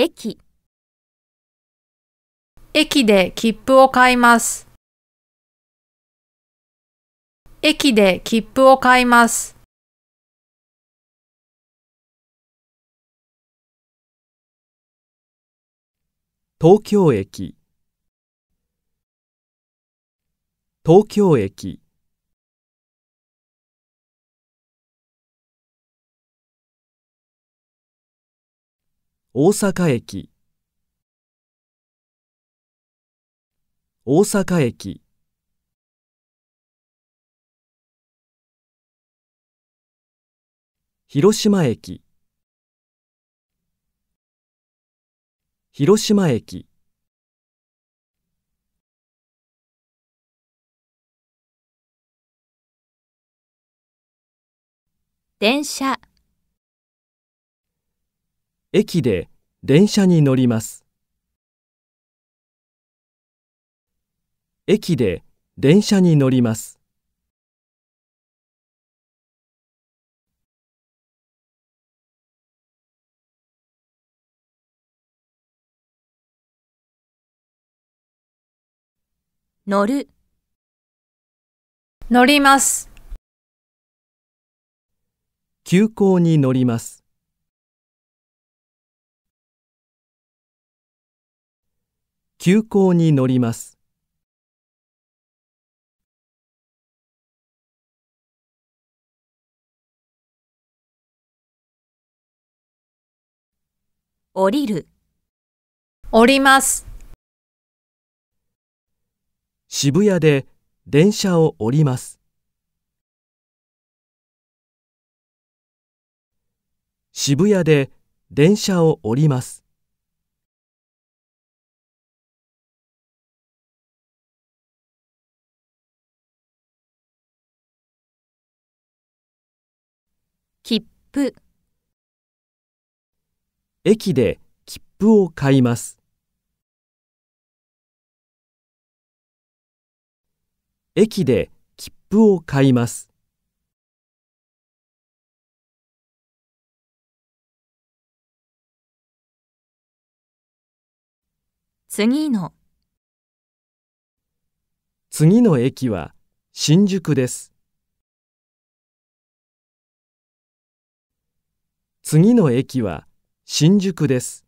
駅駅で切符を買います駅で切符を買います東京駅東京駅大阪駅大阪駅広島駅広島駅電車駅で電車に乗ります。駅で電車に乗ります。乗る乗ります。急行に乗ります。急行に乗ります。降りる。降ります。渋谷で電車を降ります。渋谷で電車を降ります。符駅で切符を買います駅で切符を買います次の次の駅は新宿です。次の駅は新宿です。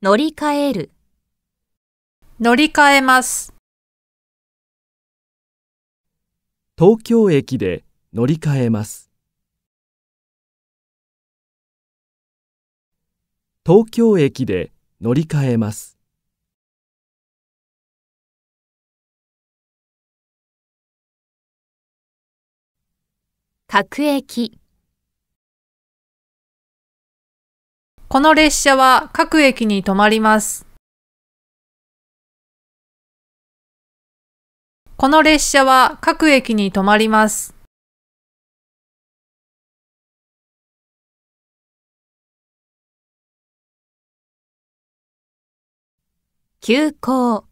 乗り換える。乗り換えます。東京駅で乗り換えます。東京駅で乗り換えます。各駅この列車は各駅に止まります。この列車は各駅に止まります。急行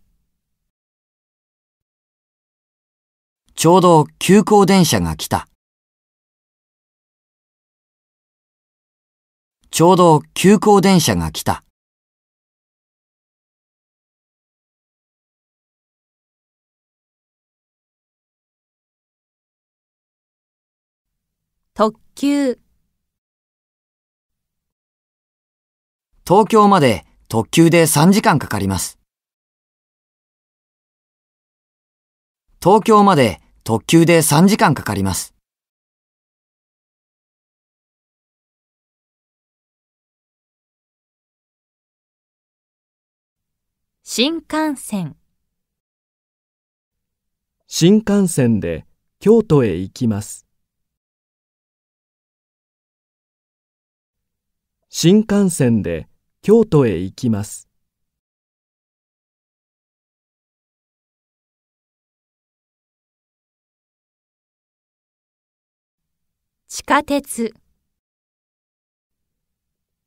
ちょうど急行電車が来た。ちょうど急行電車が来た。特急東京まで特急で3時間かかります。東京まで特急で3時間かかります。新幹線新幹線で京都へ行きます新幹線で京都へ行きます地下鉄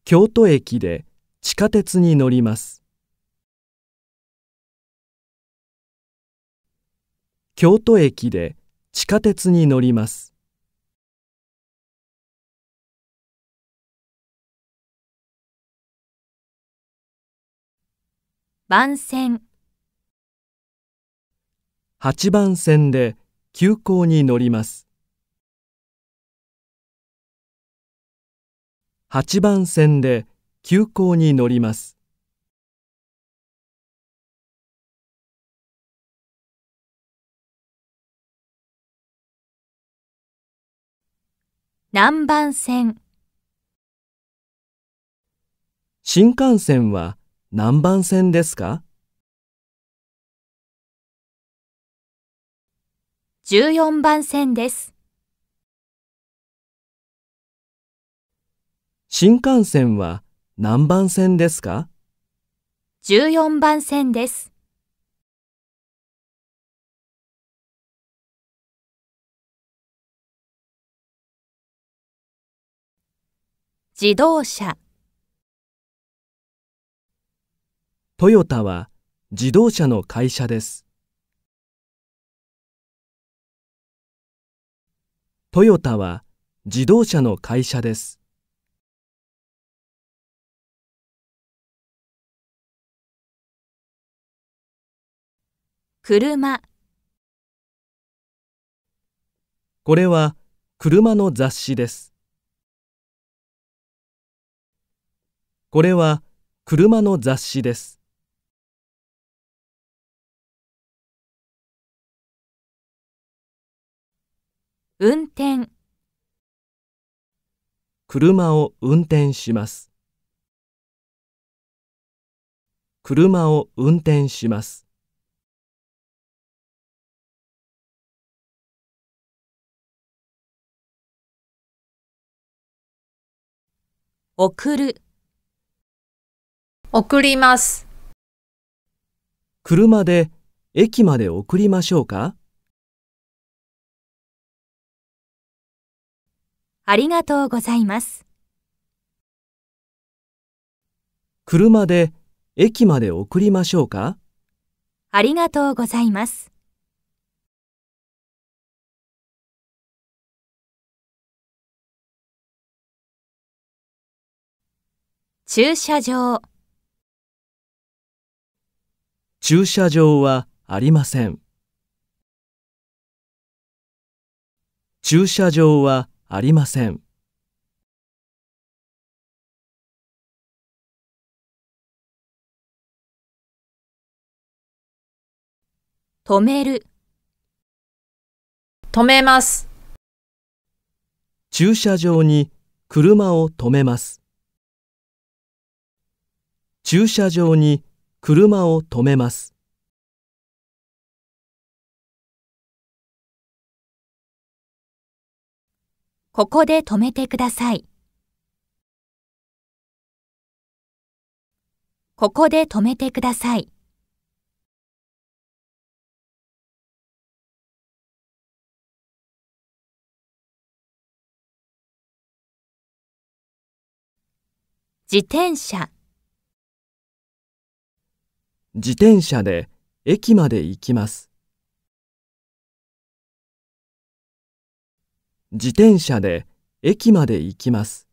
京都駅で地下鉄に乗ります京都駅で地下鉄に乗ります。番線八番線で急行に乗ります八番線で急行に乗ります南蛮線新幹線は何番線ですか14番線です新幹線は何番線ですか14番線です自動車トヨタは自動車の会社ですトヨタは自動車の会社です車これは車の雑誌ですこれは車の雑誌です。運転車を運転します車を運転します送る送ります。車で駅まで送りましょうかありがとうございます。車で駅まで送りましょうかありがとうございます。駐車場駐車場はありません。駐車場はありません。止める。止めます。駐車場に車を止めます。駐車場に車を止めます。ここで止めてください。ここで止めてください。自転車自転車で駅まで行きます。自転車で駅まで行きます。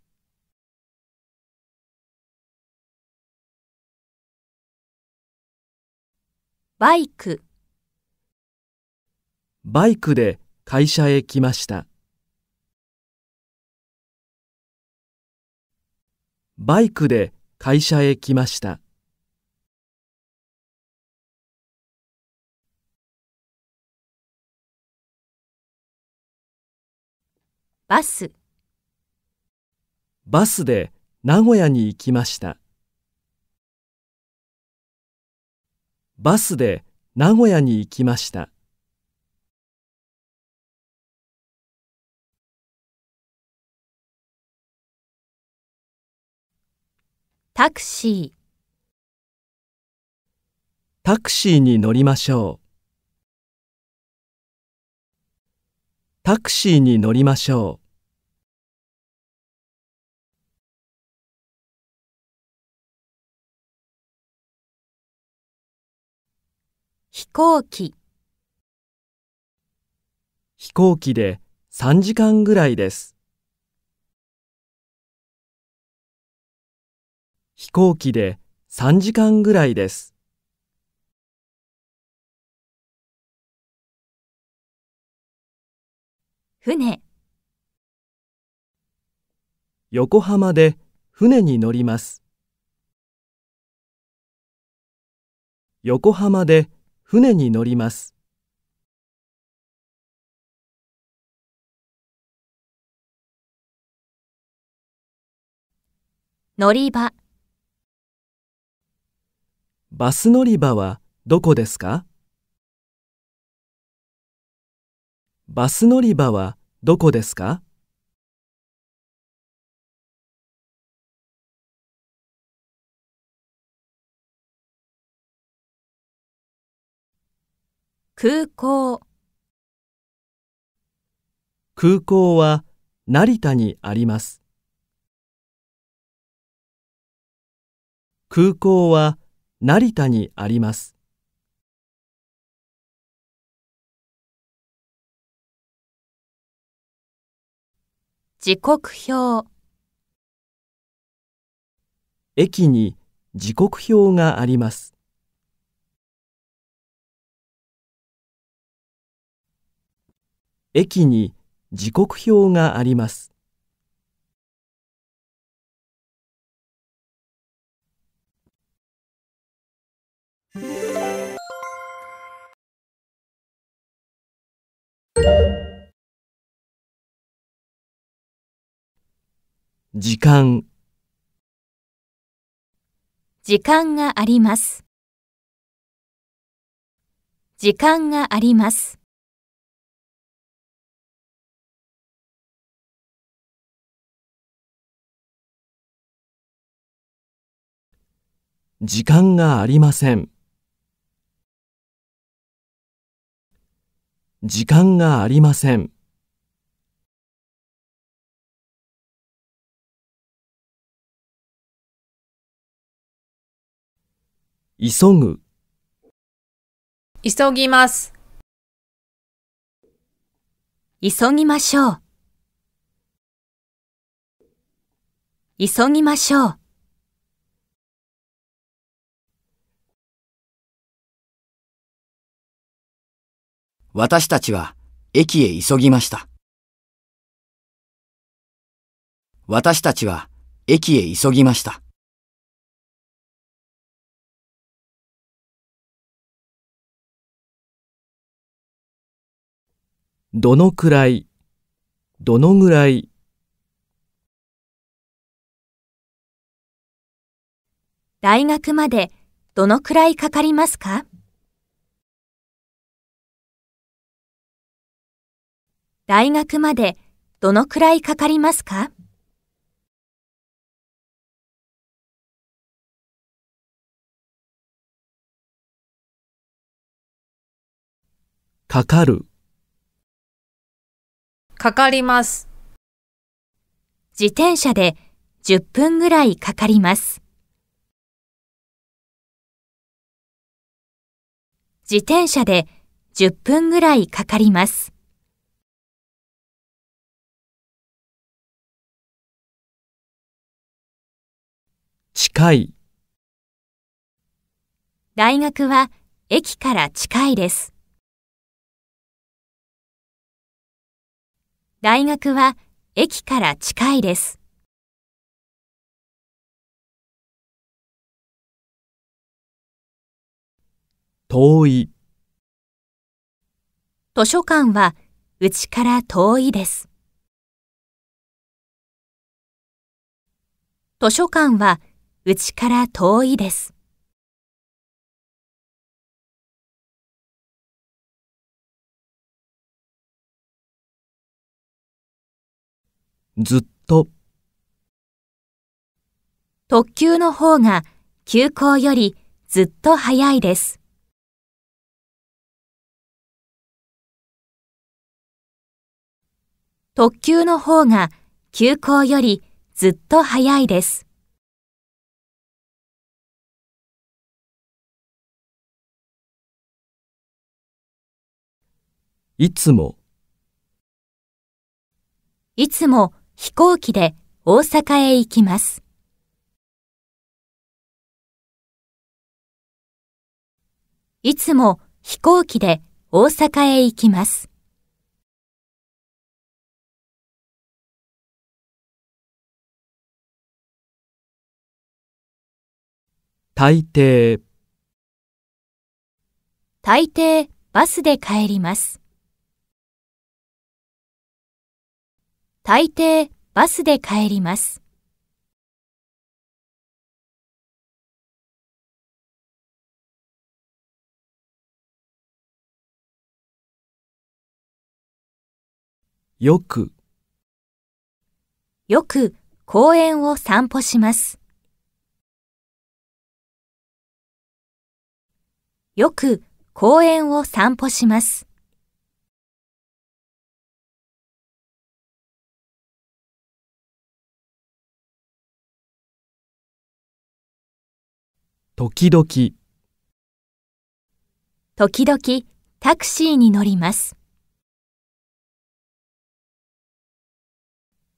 バイクバイクで会社へ来ました。バイクで会社へ来ました。バスバスで名古屋に行きましたバスで名古屋に行きましたタクシータクシーに乗りましょうタクシーに乗りましょう。飛行機飛行機で3時間ぐらいです。飛行機で3時間ぐらいです。船横浜で船に乗ります横浜で船に乗ります乗り場バス乗り場はどこですかバス乗り場はどこですか空港空港は成田にあります空港は成田にあります時刻表駅に時刻表があります駅に時刻表があります時間時間があります時間があります時間がありません時間がありません。急ぐ、急ぎます。急ぎましょう。急ぎましょう。私たちは駅へ急ぎました。私たちは駅へ急ぎました。どのくらい、どのぐらい。大学までどのくらいかかりますか大学までどのくらいかかりますかかかる。かかります。自転車で10分ぐらいかかります。自転車で10分ぐらいかかります。近い大学は駅から近いです。大学は駅から近いです。遠い図書館はうちから遠いです。図書館はうちから遠いです。ずっと。特急の方が急行よりずっと早いです。特急の方が急行よりずっと早いです。いつもいつも飛行機で大阪へ行きます。いつも飛行機で大阪へ行きます。大抵大抵バスで帰ります。大抵バスで帰ります。よくよく公園を散歩します。よく公園を散歩します。時々時々タクシーに乗ります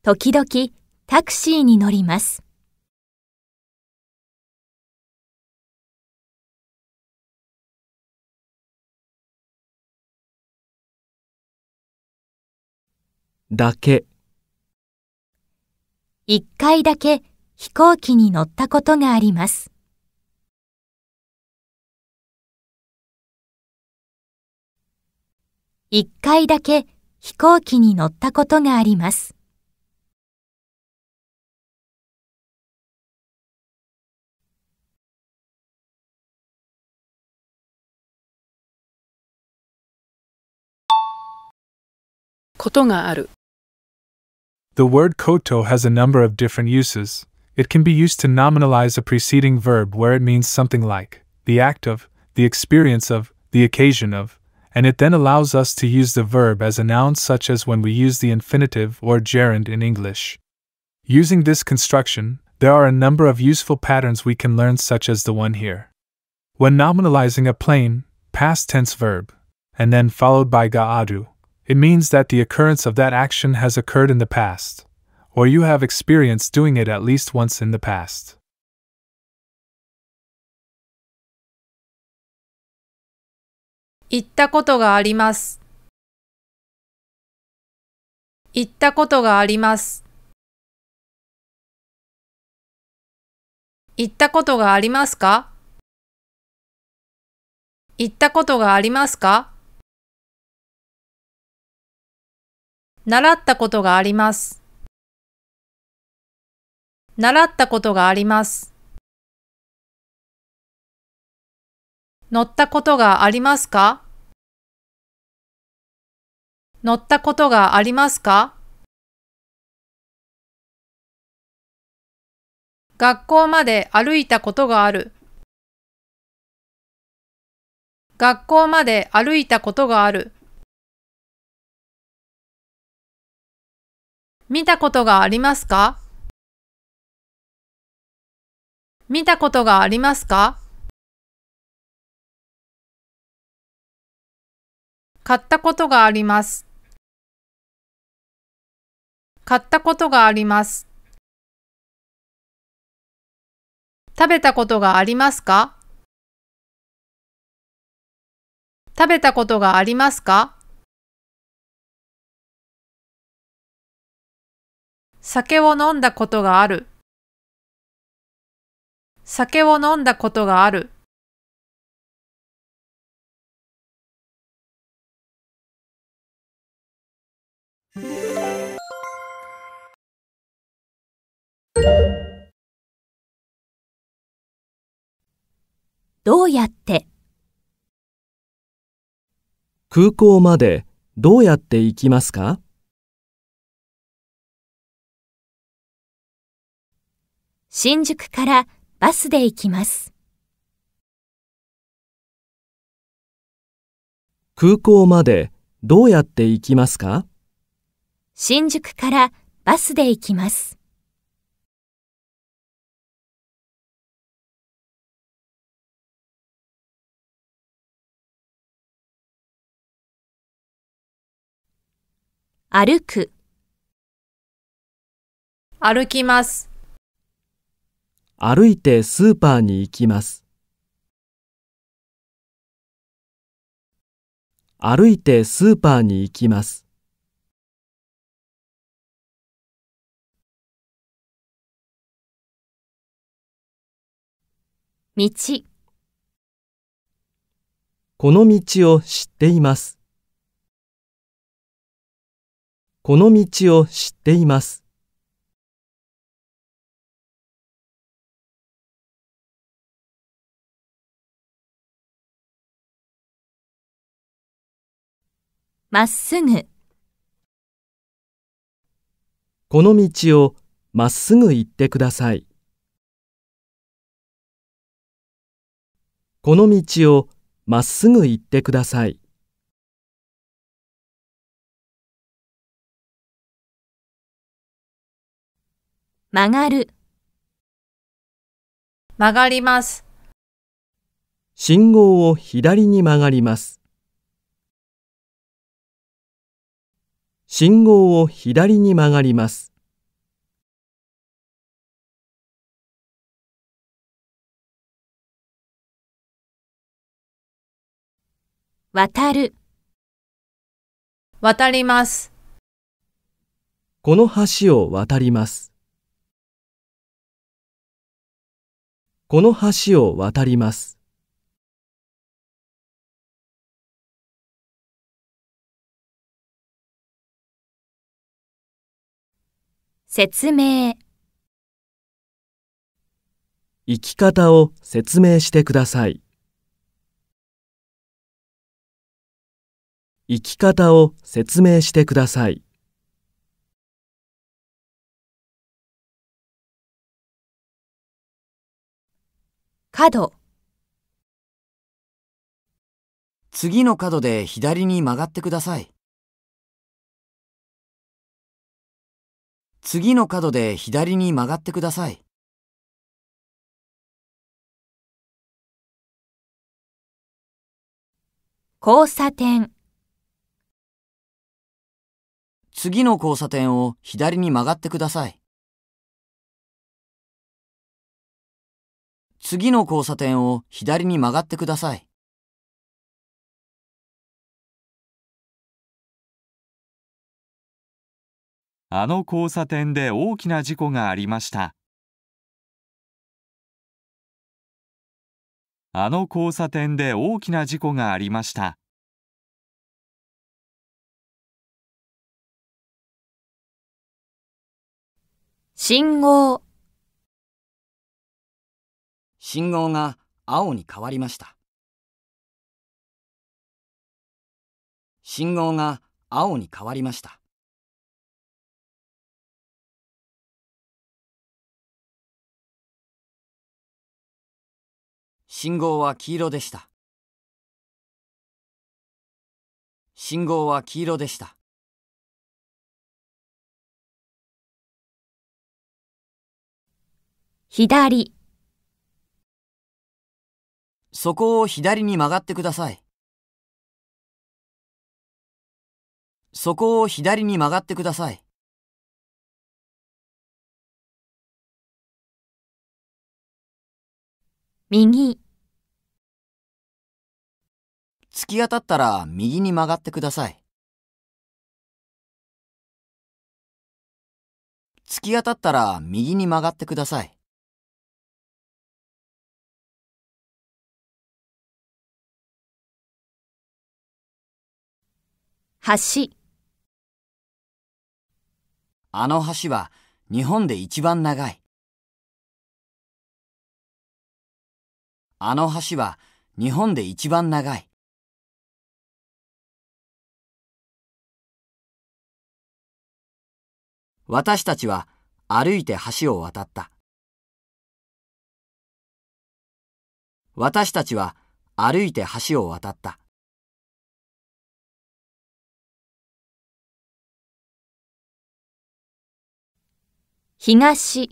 時々タクシーに乗りますだけ一回だけ飛行機に乗ったことがあります一回だけ飛行機に乗ったことがあります。ことがある The word koto has a number of different uses. It can be used to nominalize a preceding verb where it means something like the act of, the experience of, the occasion of. and it then allows us to use the verb as a noun, such as when we use the infinitive or gerund in English. Using this construction, there are a number of useful patterns we can learn, such as the one here. When nominalizing a plain, past tense verb, and then followed by ga'adu, it means that the occurrence of that action has occurred in the past, or you have experienced doing it at least once in the past. 行ったことがあります。行ったことがあります。行ったことがありますか行ったことがありますか習ったことがあります。習ったことがあります。乗ったことがありますか乗ったことがありますか学校まで歩いたことがある学校まで歩いたことがある見たことがありますか見たことがありますか買ったことがあります。買ったことがあります。食べたことがありますか食べたことがありますか酒を飲んだことがある酒を飲んだことがあるどうやって空港までどうやって行きますか新宿からバスで行きます。空港までどうやって行きますか新宿からバスで行きます。歩く、歩きます、歩いてスーパーに行きます。歩いてスーパーに行きます。道。この道を知っています。この道を知っています。まっすぐ。この道をまっすぐ行ってください。この道をまっすぐ行ってください。曲がる、曲がります、信号を左に曲がります。信号を左に曲がります。渡る、渡ります。この橋を渡ります。この橋を渡ります。説明生き方を説明してください。生き方を説明してください。角次の角で左に曲がってください。次の角で左に曲がってください。交差点次の交差点を左に曲がってください。次の交差点を左に曲がってください。あの交差点で大きな事故がありました。あの交差点で大きな事故がありました。信号信号が青に変わりました。信号が青に変わりました。信号は黄色でした。信号は黄色でした。左。そこを左に曲がってください。そこを左に曲がってください。右。突き当たったら右に曲がってください。突き当たったら右に曲がってください。橋あの橋は日本で一番長い。あの橋は日本で一番長い。私たちは歩いて橋を渡った。私たちは歩いて橋を渡った。東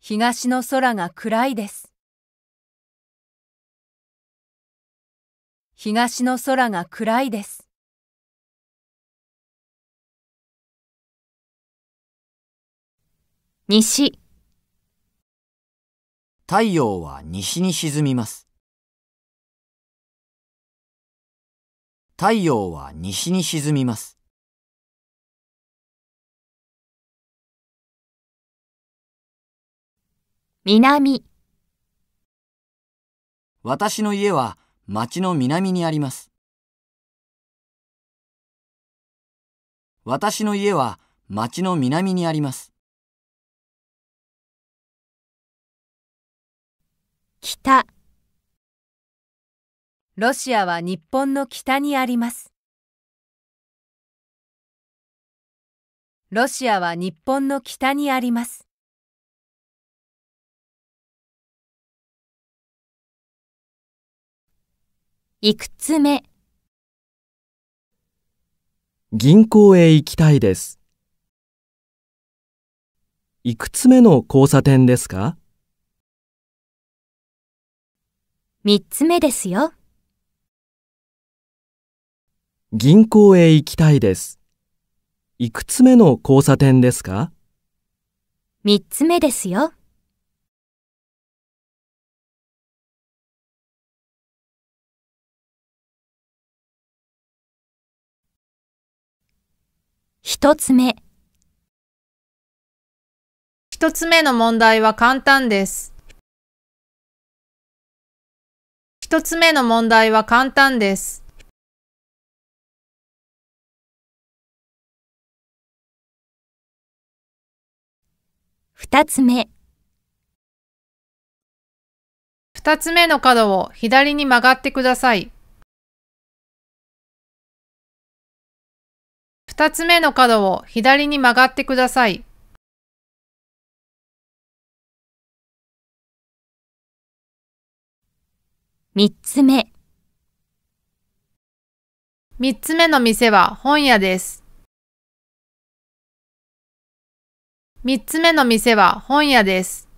東の空が暗いです東の空が暗いです西太陽は西に沈みます太陽は西に沈みます南私の家は町の南にあります。私の家は町の南にあります。北ロシアは日本の北にあります。ロシアは日本の北にあります。いくつ目銀行へ行きたいですいくつ目の交差点ですか三つ目ですよ銀行へ行きたいですいくつ目の交差点ですか三つ目ですよ一つ目。一つ目の問題は簡単です。一つ目の問題は簡単です。二つ目。二つ目の角を左に曲がってください。2つ目の角を左に曲がってください。3つ目3つ目の店は本屋です。3つ目の店は本屋です。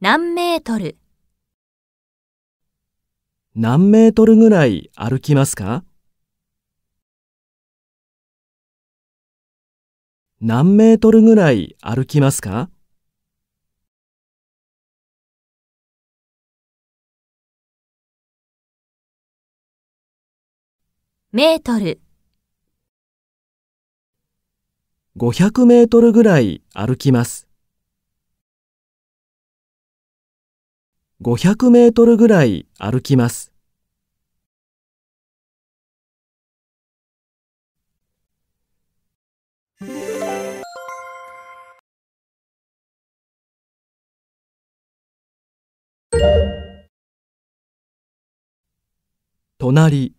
何メートル何メートルぐらい歩きますか何メートルぐらい歩きますかメートル500メートルぐらい歩きます。500メートルぐらい歩きます。隣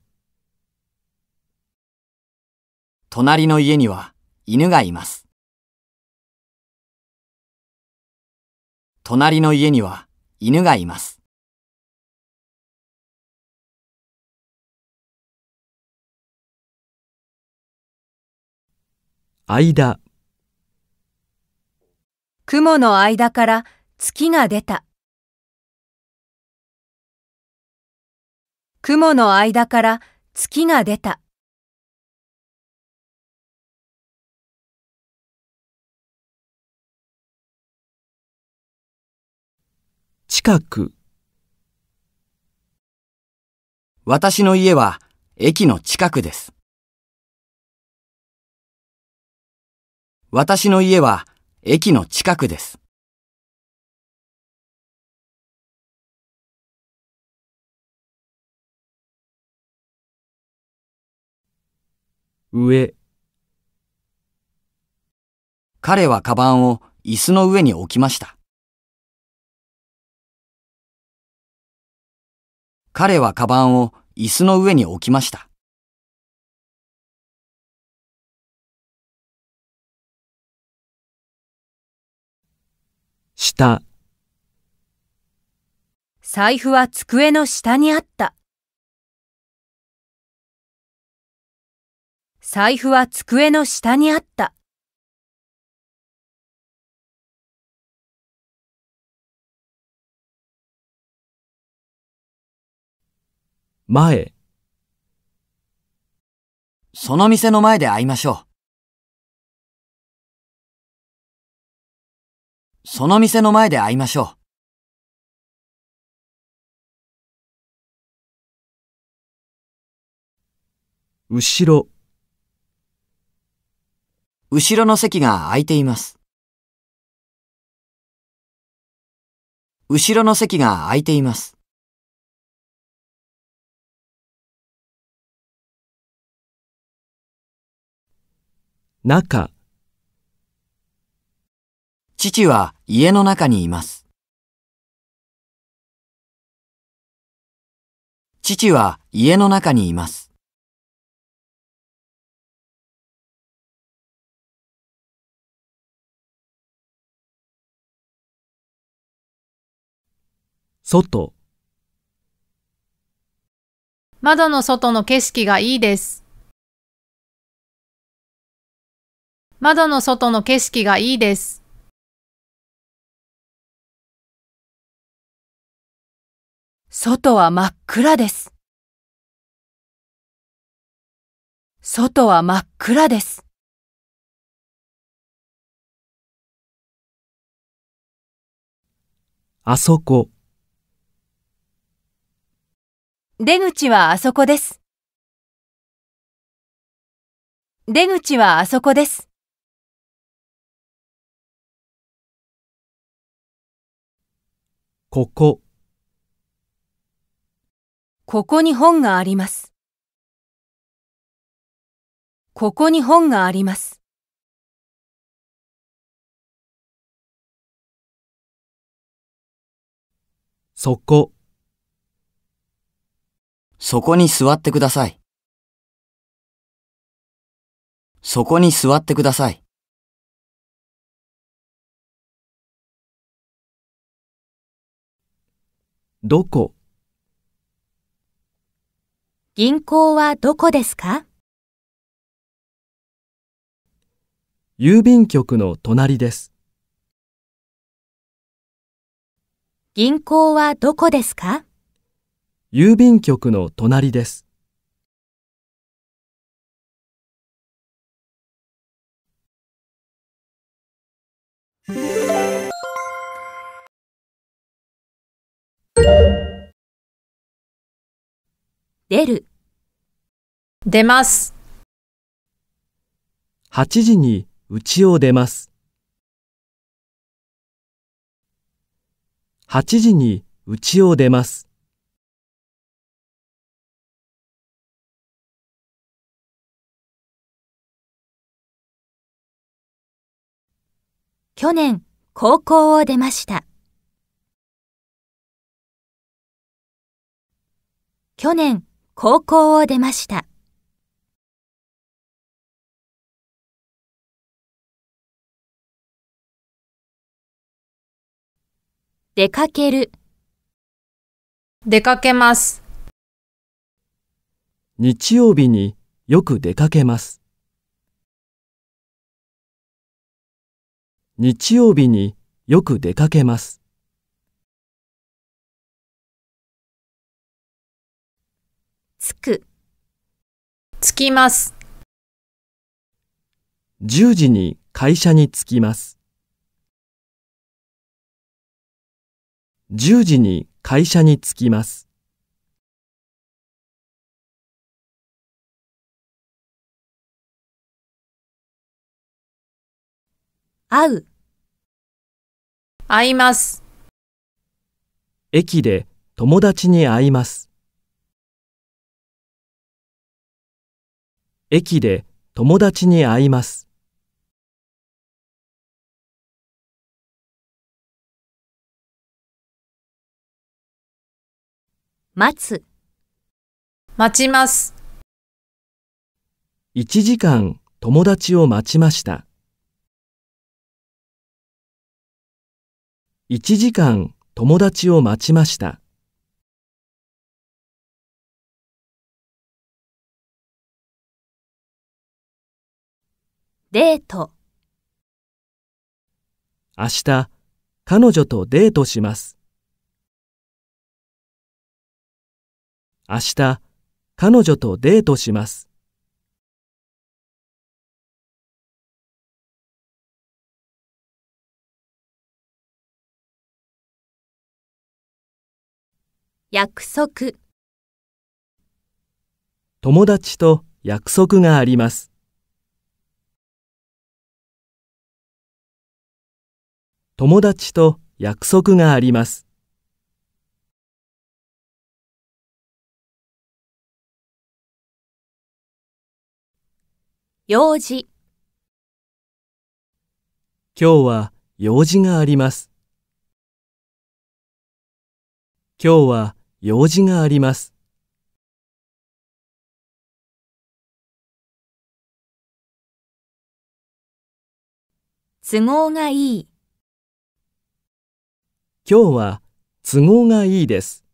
隣の家には犬がいます。隣の家には犬がいます。間雲の間から月が出た雲の間から月が出た近く私の家は駅の近くです。私の家は駅の近くです。上彼はカバンを椅子の上に置きました。彼はカバンを椅子の上に置きました。下財布は机の下にあった。財布は机の下にあった。前。その店の前で会いましょう。その店の前で会いましょう。後ろ、後ろの席が空いています。後ろの席が空いています。中父は家の中にいます。父は家の中にいます。外窓の外の景色がいいです。窓の外の景色がいいです。外は真っ暗です。外は真っ暗です。あそこ。出口はあそこです。出口はあそこです。ここ。ここに本があります。ここに本があります。そこ。そこに座ってください。そこに座ってください。どこ銀行はどこですか郵便局の隣です。銀行はどこですか郵便局の隣です。出る。出ます。8時に家を出ます。8時に家を出ます。去年、高校を出ました。去年、高校を出ました。出かける出かけます日曜日によく出かけます日曜日によく出かけますつく。つきます。十時に会社に着きます。1時に会社に着きます。会う会います駅で友達に会います駅で友達に会います。待つ。待ちます。一時間友達を待ちました。一時間友達を待ちました。デート明日彼女とデートします明日彼女とデートします約束友達と約束があります友達と約束があります。用事今日は用事があります。今日は用事があります。都合がいい。今日は都合がいいです。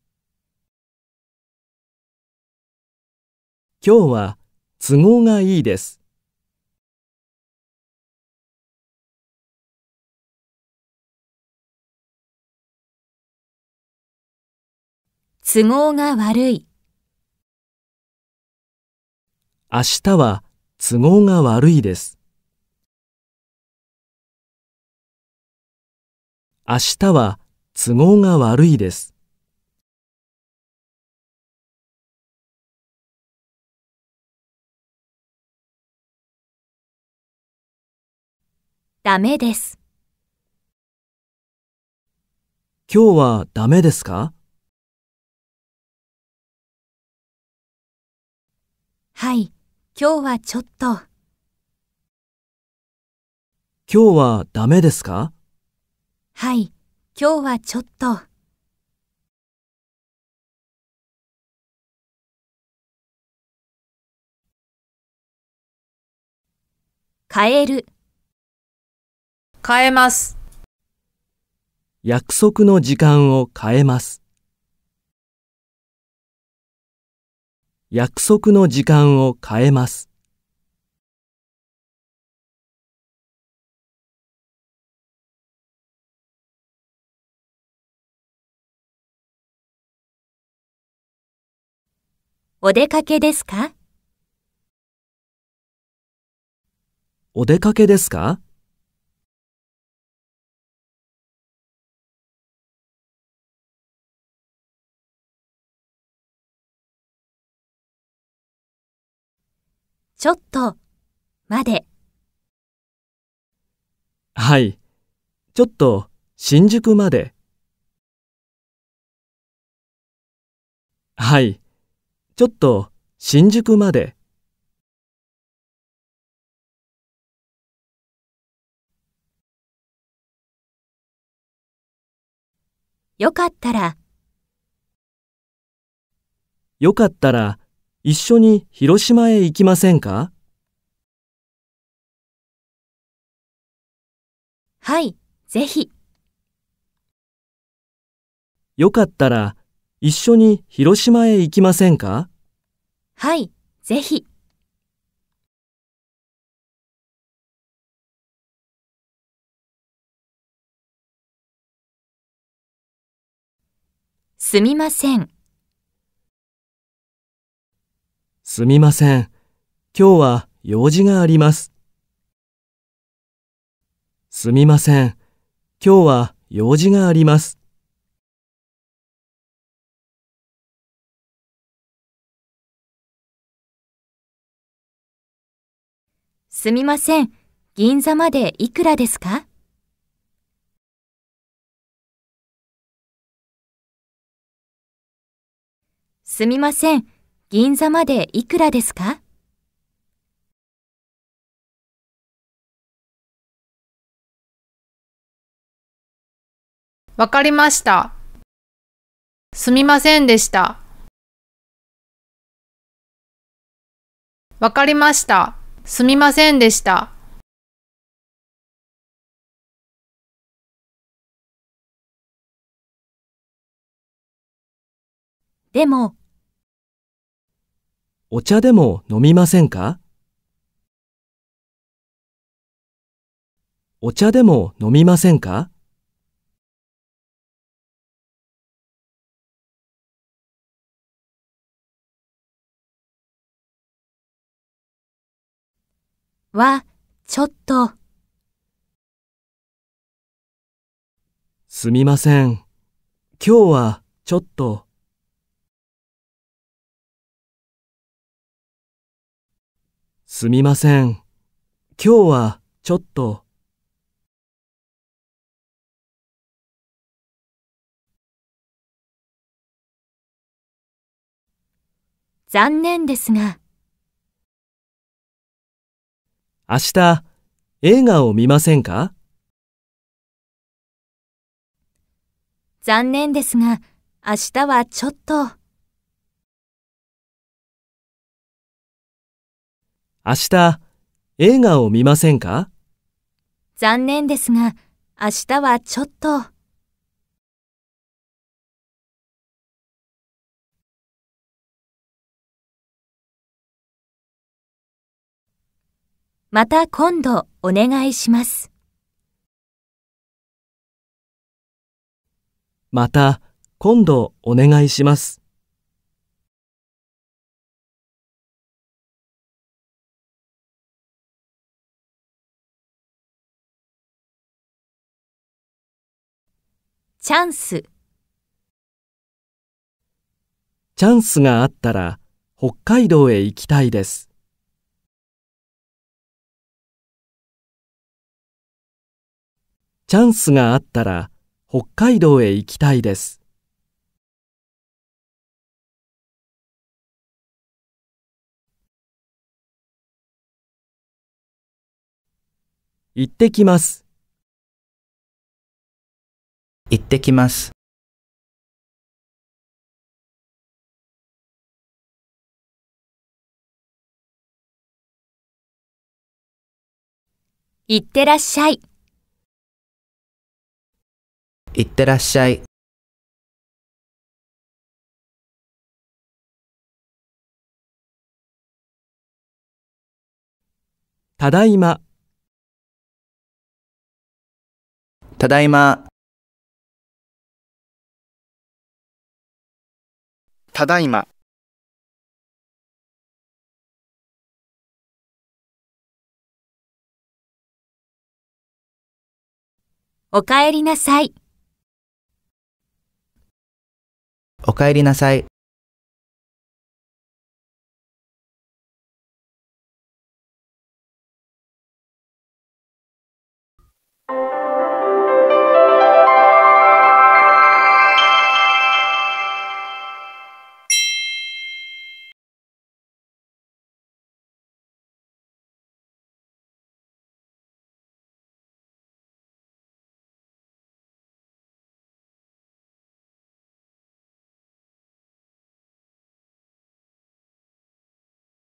今日は都合がいいです。都合が悪い。明日は都合が悪いです。明日は都合が悪いです。ダメです。今日はダメですかはい、今日はちょっと。今日はダメですかはい。今日はちょっと。変える。変えます。約束の時間を変えます。約束の時間を変えます。お出かけですかお出かけですかちょっと、まで。はい。ちょっと、新宿まで。はい。ちょっと新宿まで。よかったら、よかったら一緒に広島へ行きませんかはい、ぜひ。よかったら一緒に広島へ行きませんかはい、ぜひ。すみません。すみません。今日は用事があります。すみません。今日は用事があります。すみません。銀座までいくらですかすみません。銀座までいくらですかわかりました。すみませんでした。わかりました。すみませんでした。でも、お茶でも飲みませんかお茶でも飲みませんかは、ちょっと。すみません。今日は、ちょっと。すみません。今日は、ちょっと。残念ですが。明日映画を見ませんか残念ですが、明日はちょっと。明日映画を見ませんか残念ですが、明日はちょっと。また今度お願いします。また今度お願いします。チャンスチャンスがあったら北海道へ行きたいです。チャンスがあったら北海道へ行きたいです。行ってきます。行ってきます。いってらっしゃい。いってらっしゃい。ただいま。ただいま。ただいま。おかえりなさい。おかえりなさい。